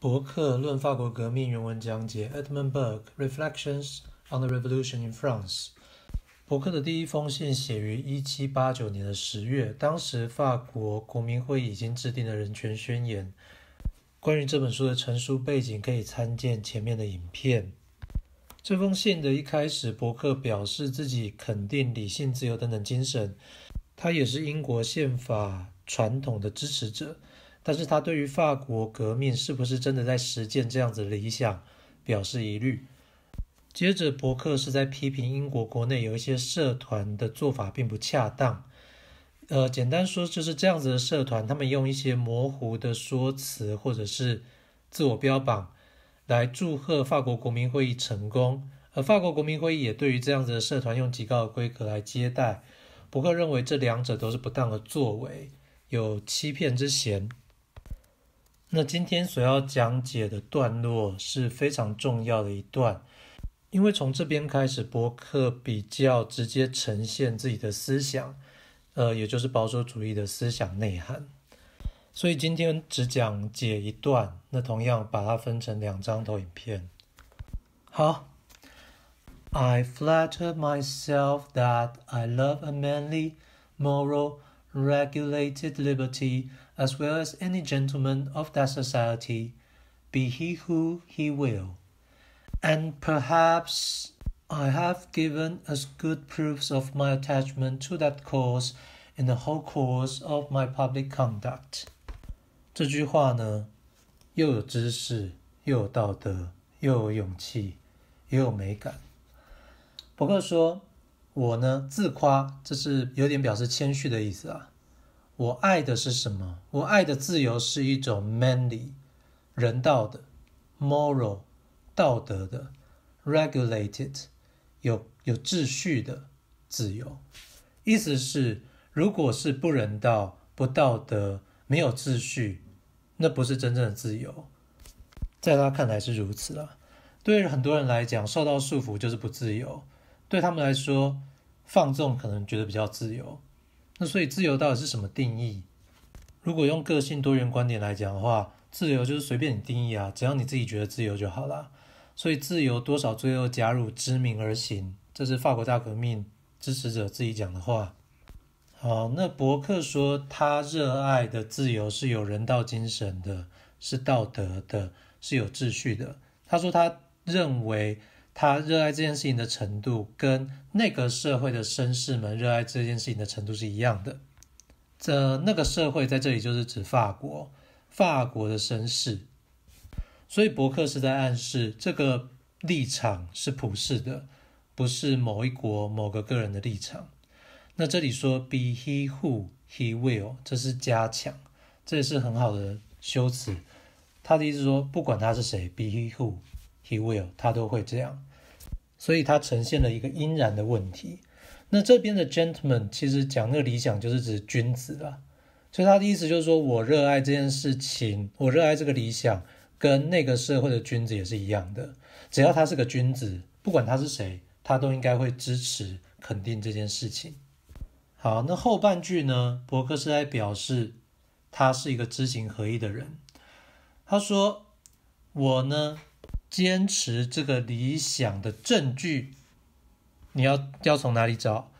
伯克论法国革命原文讲解，《Edmund Burke Reflections on the Revolution in France》。伯克的第一封信写于一七八九年的十月，当时法国国民会议已经制定了人权宣言。关于这本书的成书背景，可以参见前面的影片。这封信的一开始，伯克表示自己肯定理性、自由等等精神，他也是英国宪法传统的支持者。但是他对于法国革命是不是真的在实践这样子的理想表示疑虑。接着，伯克是在批评英国国内有一些社团的做法并不恰当。呃，简单说就是这样子的社团，他们用一些模糊的说辞或者是自我标榜来祝贺法国国民会议成功，而法国国民会议也对于这样子的社团用极高的规格来接待。伯克认为这两者都是不当的作为，有欺骗之嫌。那今天所要讲解的段落是非常重要的一段，因为从这边开始，博客比较直接呈现自己的思想，呃，也就是保守主义的思想内涵。所以今天只讲解一段，那同样把它分成两张投影片。好，I flatter myself that I love a manly, moral, regulated liberty. as well as any gentleman of that society, be he who he will. And perhaps I have given as good proofs of my attachment to that cause in the whole course of my public conduct。这句话呢，又有知识，又有道德，又有勇气，也有美感。博客说：“我呢自夸，这是有点表示谦虚的意思啊。我爱的是什么？我爱的自由是一种 manly、人道的、moral、道德的、regulated、有有秩序的自由。意思是，如果是不人道、不道德、没有秩序，那不是真正的自由。在他看来是如此啊。对于很多人来讲，受到束缚就是不自由，对他们来说，放纵可能觉得比较自由。那所以自由到底是什么定义？如果用个性多元观点来讲的话，自由就是随便你定义啊，只要你自己觉得自由就好啦。所以自由多少罪恶，加入，知名而行，这是法国大革命支持者自己讲的话。好，那伯克说他热爱的自由是有人道精神的，是道德的，是有秩序的。他说他认为。他热爱这件事情的程度，跟那个社会的绅士们热爱这件事情的程度是一样的。这那个社会在这里就是指法国，法国的绅士。所以伯克是在暗示这个立场是普世的，不是某一国某个个人的立场。那这里说 “be he who he will”，这是加强，这也是很好的修辞。他的意思说，不管他是谁，“be he who he will”，他都会这样。所以它呈现了一个阴然的问题。那这边的 gentleman 其实讲那个理想就是指君子啦，所以他的意思就是说，我热爱这件事情，我热爱这个理想，跟那个社会的君子也是一样的。只要他是个君子，不管他是谁，他都应该会支持肯定这件事情。好，那后半句呢？伯克是在表示他是一个知行合一的人。他说：“我呢？”坚持这个理想的证据，你要要从哪里找？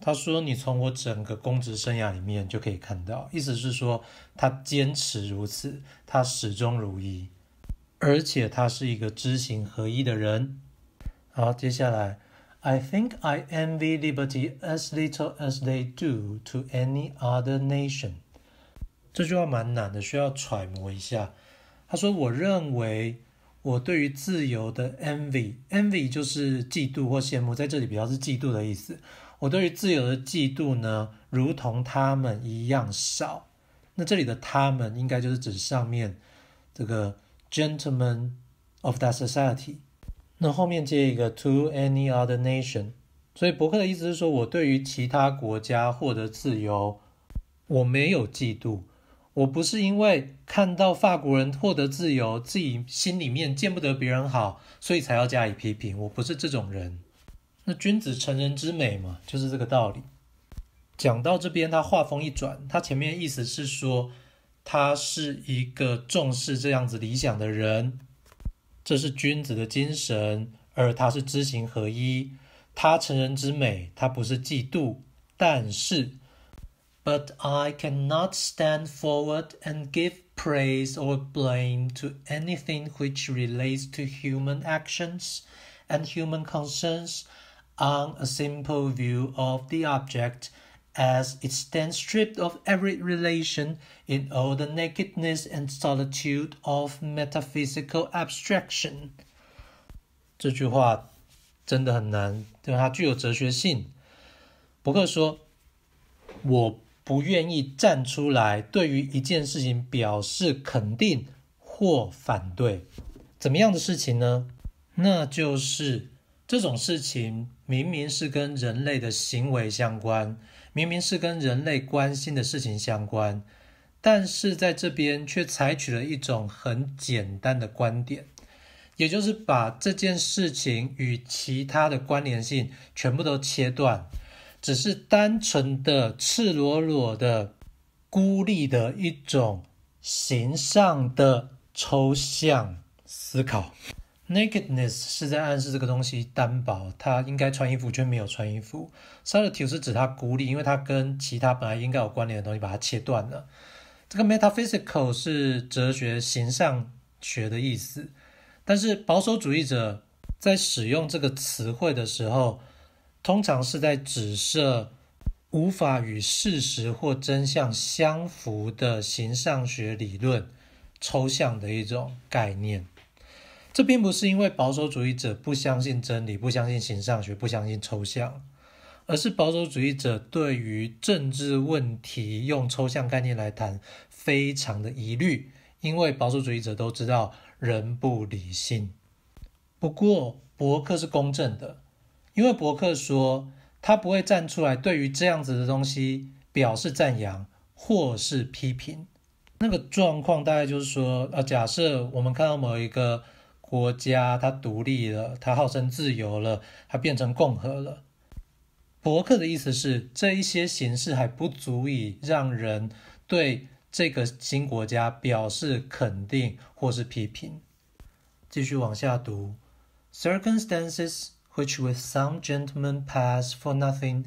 他说：“你从我整个公职生涯里面就可以看到。”意思是说，他坚持如此，他始终如一，而且他是一个知行合一的人。好，接下来，I think I envy liberty as little as they do to any other nation。这句话蛮难的，需要揣摩一下。他说：“我认为。”我对于自由的 envy，envy 就是嫉妒或羡慕，在这里比较是嫉妒的意思。我对于自由的嫉妒呢，如同他们一样少。那这里的他们应该就是指上面这个 gentlemen of that society。那后面接一个 to any other nation，所以伯克的意思是说，我对于其他国家获得自由，我没有嫉妒。我不是因为看到法国人获得自由，自己心里面见不得别人好，所以才要加以批评。我不是这种人。那君子成人之美嘛，就是这个道理。讲到这边，他话锋一转，他前面意思是说，他是一个重视这样子理想的人，这是君子的精神，而他是知行合一，他成人之美，他不是嫉妒，但是。but I cannot stand forward and give praise or blame to anything which relates to human actions and human concerns on a simple view of the object, as it stands stripped of every relation in all the nakedness and solitude of metaphysical abstraction。这句话真的很难，对它具有哲学性。伯克说：“我不愿意站出来，对于一件事情表示肯定或反对，怎么样的事情呢？那就是这种事情明明是跟人类的行为相关，明明是跟人类关心的事情相关，但是在这边却采取了一种很简单的观点，也就是把这件事情与其他的关联性全部都切断。只是单纯的、赤裸裸的、孤立的一种形象的抽象思考。Nakedness 是在暗示这个东西单薄，他应该穿衣服却没有穿衣服。Solitude 是指他孤立，因为他跟其他本来应该有关联的东西把它切断了。这个 metaphysical 是哲学形象学的意思，但是保守主义者在使用这个词汇的时候。通常是在指涉无法与事实或真相相符的形象学理论，抽象的一种概念。这并不是因为保守主义者不相信真理、不相信形象学、不相信抽象，而是保守主义者对于政治问题用抽象概念来谈，非常的疑虑。因为保守主义者都知道人不理性。不过，伯克是公正的。因为伯克说，他不会站出来对于这样子的东西表示赞扬或是批评。那个状况大概就是说，呃，假设我们看到某一个国家它独立了，它号称自由了，它变成共和了。伯克的意思是，这一些形式还不足以让人对这个新国家表示肯定或是批评。继续往下读，circumstances。which with some gentlemen pass for nothing,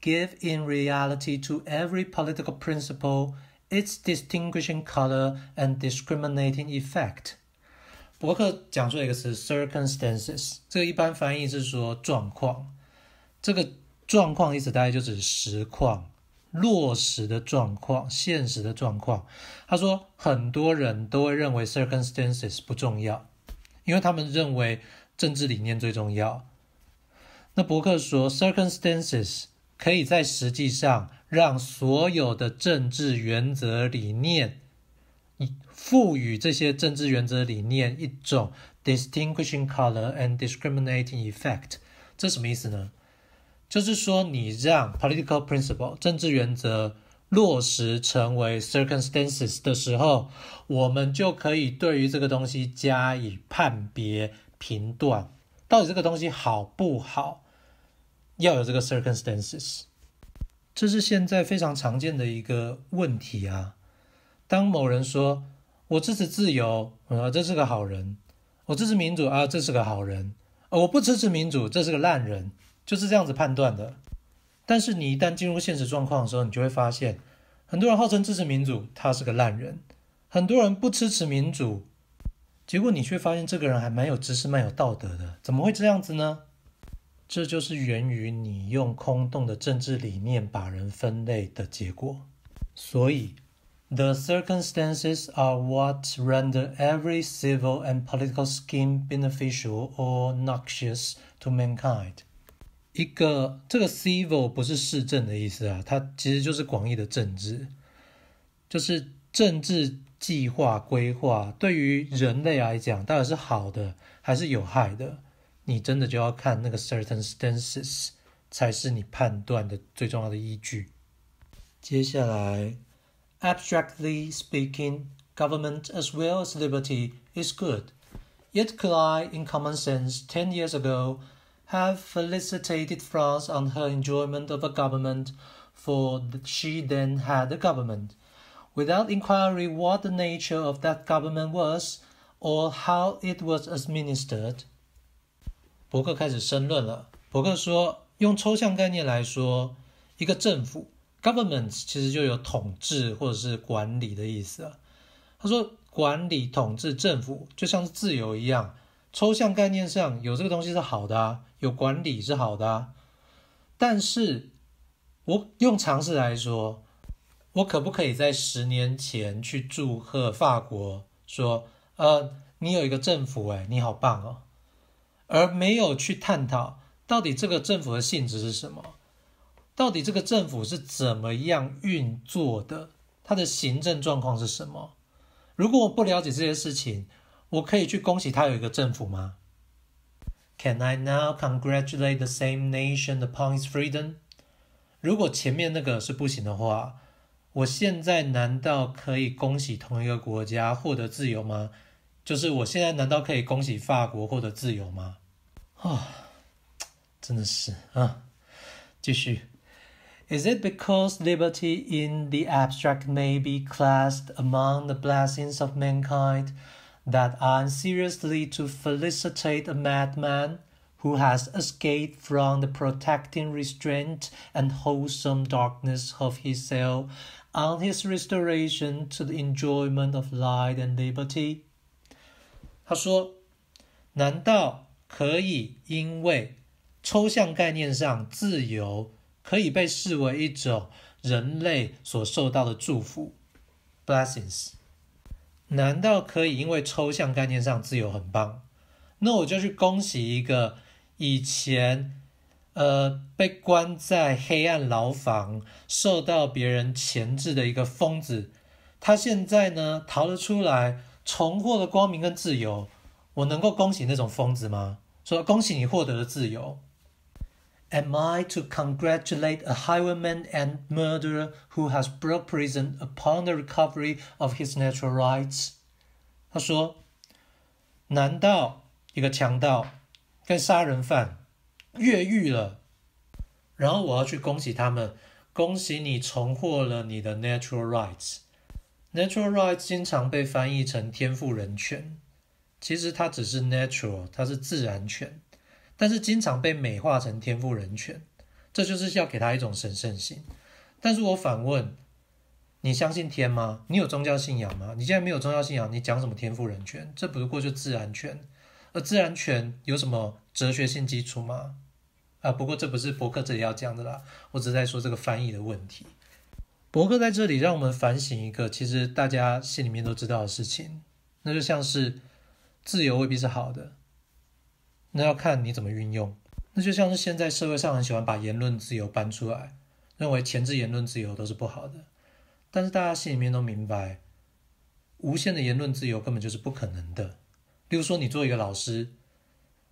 give in reality to every political principle its distinguishing color and discriminating effect。博客讲述了一个词 circumstances，这个一般翻译是说状况，这个状况意思大概就指实况、落实的状况、现实的状况。他说很多人都会认为 circumstances 不重要，因为他们认为政治理念最重要。博客说，circumstances 可以在实际上让所有的政治原则理念赋予这些政治原则理念一种 distinguishing color and discriminating effect。这什么意思呢？就是说，你让 political principle 政治原则落实成为 circumstances 的时候，我们就可以对于这个东西加以判别、评断，到底这个东西好不好。要有这个 circumstances，这是现在非常常见的一个问题啊。当某人说“我支持自由”，我这是个好人；我支持民主啊，这是个好人。我不支持民主，这是个烂人，就是这样子判断的。但是你一旦进入现实状况的时候，你就会发现，很多人号称支持民主，他是个烂人；很多人不支持民主，结果你却发现这个人还蛮有知识、蛮有道德的，怎么会这样子呢？这就是源于你用空洞的政治理念把人分类的结果。所以，the circumstances are what render every civil and political scheme beneficial or noxious to mankind。一个这个 civil 不是市政的意思啊，它其实就是广义的政治，就是政治计划规划对于人类来讲，到底是好的还是有害的？你真的就要看那个 circumstances 才是你判断的最重要的依据。接下来，abstractly speaking, government as well as liberty is good. Yet could I, in common sense, ten years ago, have felicitated France on her enjoyment of a government, for she then had a government, without inquiry what the nature of that government was, or how it was administered, 伯克开始申论了。伯克说：“用抽象概念来说，一个政府 （government） 其实就有统治或者是管理的意思啊。”他说：“管理、统治、政府就像是自由一样，抽象概念上有这个东西是好的啊，有管理是好的啊。但是，我用常识来说，我可不可以在十年前去祝贺法国说：‘呃，你有一个政府，哎，你好棒哦。’”而没有去探讨到底这个政府的性质是什么，到底这个政府是怎么样运作的，它的行政状况是什么？如果我不了解这些事情，我可以去恭喜他有一个政府吗？Can I now congratulate the same nation upon its freedom？如果前面那个是不行的话，我现在难道可以恭喜同一个国家获得自由吗？就是我现在难道可以恭喜法国获得自由吗？哦，真的是啊，继续。Is it because liberty in the abstract may be classed among the blessings of mankind that I am seriously to felicitate a madman who has escaped from the protecting restraint and wholesome darkness of his cell on his restoration to the enjoyment of light and liberty？他说：“难道可以因为抽象概念上自由可以被视为一种人类所受到的祝福，blessings。难道可以因为抽象概念上自由很棒，那我就去恭喜一个以前呃被关在黑暗牢房、受到别人钳制的一个疯子，他现在呢逃了出来，重获了光明跟自由。我能够恭喜那种疯子吗？说恭喜你获得了自由。Am I to congratulate a highwayman and murderer who has broke prison upon the recovery of his natural rights？他说：难道一个强盗跟杀人犯越狱了，然后我要去恭喜他们？恭喜你重获了你的 natural rights。Natural rights 经常被翻译成天赋人权。其实它只是 natural，它是自然权，但是经常被美化成天赋人权，这就是要给它一种神圣性。但是我反问：你相信天吗？你有宗教信仰吗？你现在没有宗教信仰，你讲什么天赋人权？这不过就自然权，而自然权有什么哲学性基础吗？啊，不过这不是博客这里要讲的啦，我只是在说这个翻译的问题。博客在这里让我们反省一个其实大家心里面都知道的事情，那就像是。自由未必是好的，那要看你怎么运用。那就像是现在社会上很喜欢把言论自由搬出来，认为前置言论自由都是不好的。但是大家心里面都明白，无限的言论自由根本就是不可能的。例如说，你做一个老师，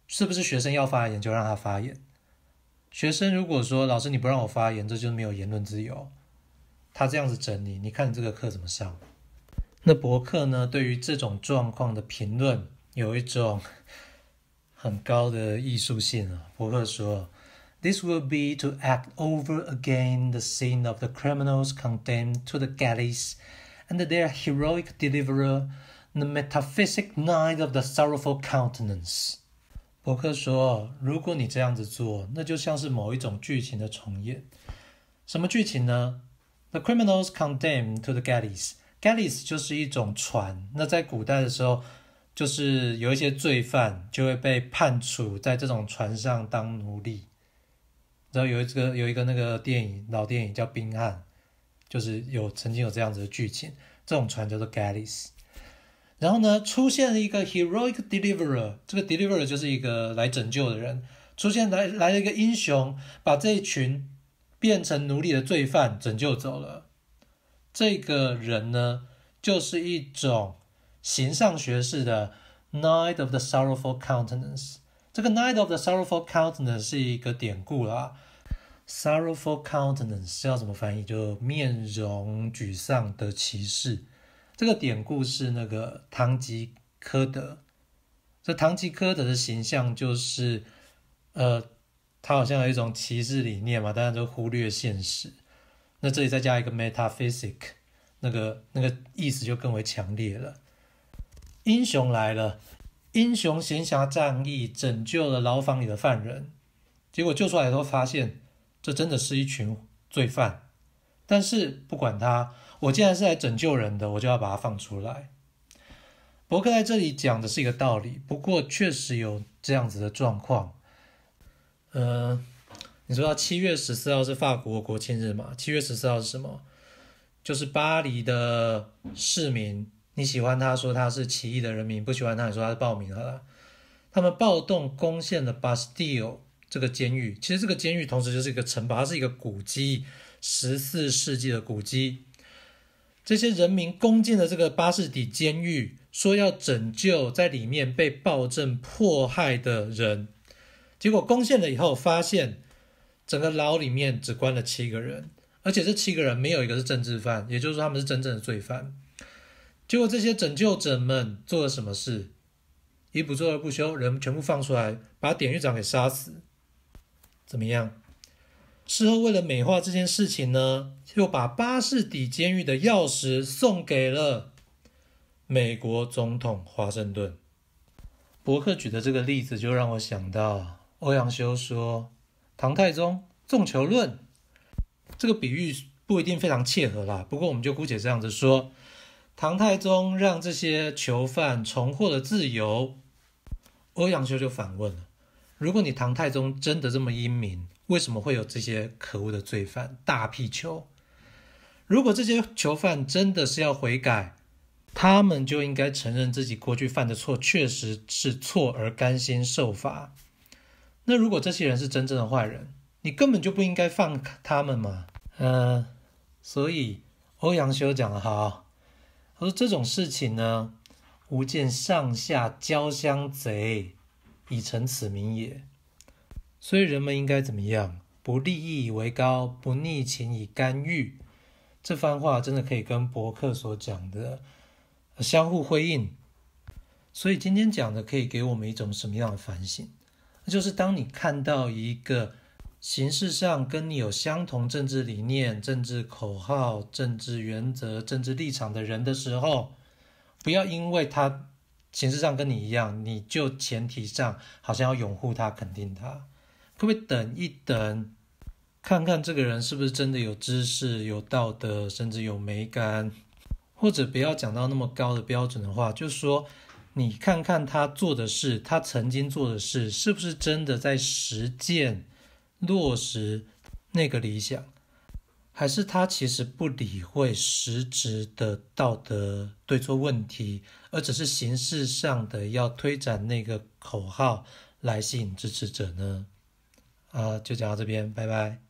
是不是学生要发言就让他发言？学生如果说老师你不让我发言，这就是没有言论自由。他这样子整你，你看你这个课怎么上？那博客呢？对于这种状况的评论。有一种很高的艺术性啊，伯克说，This will be to act over again the scene of the criminals condemned to the galleys and their heroic deliverer, the metaphysic knight of the sorrowful countenance。博客说，如果你这样子做，那就像是某一种剧情的重演。什么剧情呢？The criminals condemned to the galleys. 就是一种船。那在古代的时候，就是有一些罪犯就会被判处在这种船上当奴隶，然后有一个有一个那个电影老电影叫《冰汉》，就是有曾经有这样子的剧情，这种船叫做 Galley。然后呢，出现了一个 Heroic Deliverer，这个 Deliverer 就是一个来拯救的人，出现来来了一个英雄，把这一群变成奴隶的罪犯拯救走了。这个人呢，就是一种。形象学士的 n i g h t of the Sorrowful Countenance，这个 n i g h t of the Sorrowful Countenance 是一个典故啦。Sorrowful Countenance 是要怎么翻译？就面容沮丧的骑士。这个典故是那个唐吉诃德。这唐吉诃德的形象就是，呃，他好像有一种骑士理念嘛，但是就忽略现实。那这里再加一个 Metaphysic，那个那个意思就更为强烈了。英雄来了，英雄行侠仗义，拯救了牢房里的犯人。结果救出来之后，发现这真的是一群罪犯。但是不管他，我既然是来拯救人的，我就要把他放出来。伯克在这里讲的是一个道理，不过确实有这样子的状况。嗯，你知道七月十四号是法国国庆日吗？七月十四号是什么？就是巴黎的市民。你喜欢他说他是起义的人民，不喜欢他你说他是暴民，好了。他们暴动攻陷了巴士蒂狱这个监狱，其实这个监狱同时就是一个城堡，它是一个古迹，十四世纪的古迹。这些人民攻进了这个巴士底监狱，说要拯救在里面被暴政迫害的人。结果攻陷了以后，发现整个牢里面只关了七个人，而且这七个人没有一个是政治犯，也就是说他们是真正的罪犯。结果，这些拯救者们做了什么事？一不做二不休，人全部放出来，把典狱长给杀死。怎么样？事后为了美化这件事情呢，就把巴士底监狱的钥匙送给了美国总统华盛顿。伯克举的这个例子，就让我想到欧阳修说唐太宗重囚论，这个比喻不一定非常切合啦。不过，我们就姑且这样子说。唐太宗让这些囚犯重获了自由，欧阳修就反问了：“如果你唐太宗真的这么英明，为什么会有这些可恶的罪犯大屁球？如果这些囚犯真的是要悔改，他们就应该承认自己过去犯的错确实是错，而甘心受罚。那如果这些人是真正的坏人，你根本就不应该放他们嘛？嗯，所以欧阳修讲的好。”而这种事情呢，吾见上下交相贼，已成此名也。所以人们应该怎么样？不利益以为高，不逆情以干预。这番话真的可以跟博客所讲的相互辉映。所以今天讲的可以给我们一种什么样的反省？那就是当你看到一个。形式上跟你有相同政治理念、政治口号、政治原则、政治立场的人的时候，不要因为他形式上跟你一样，你就前提上好像要拥护他、肯定他，可不可以等一等，看看这个人是不是真的有知识、有道德，甚至有美感，或者不要讲到那么高的标准的话，就说你看看他做的事，他曾经做的事，是不是真的在实践？落实那个理想，还是他其实不理会实质的道德对错问题，而只是形式上的要推展那个口号来吸引支持者呢？啊，就讲到这边，拜拜。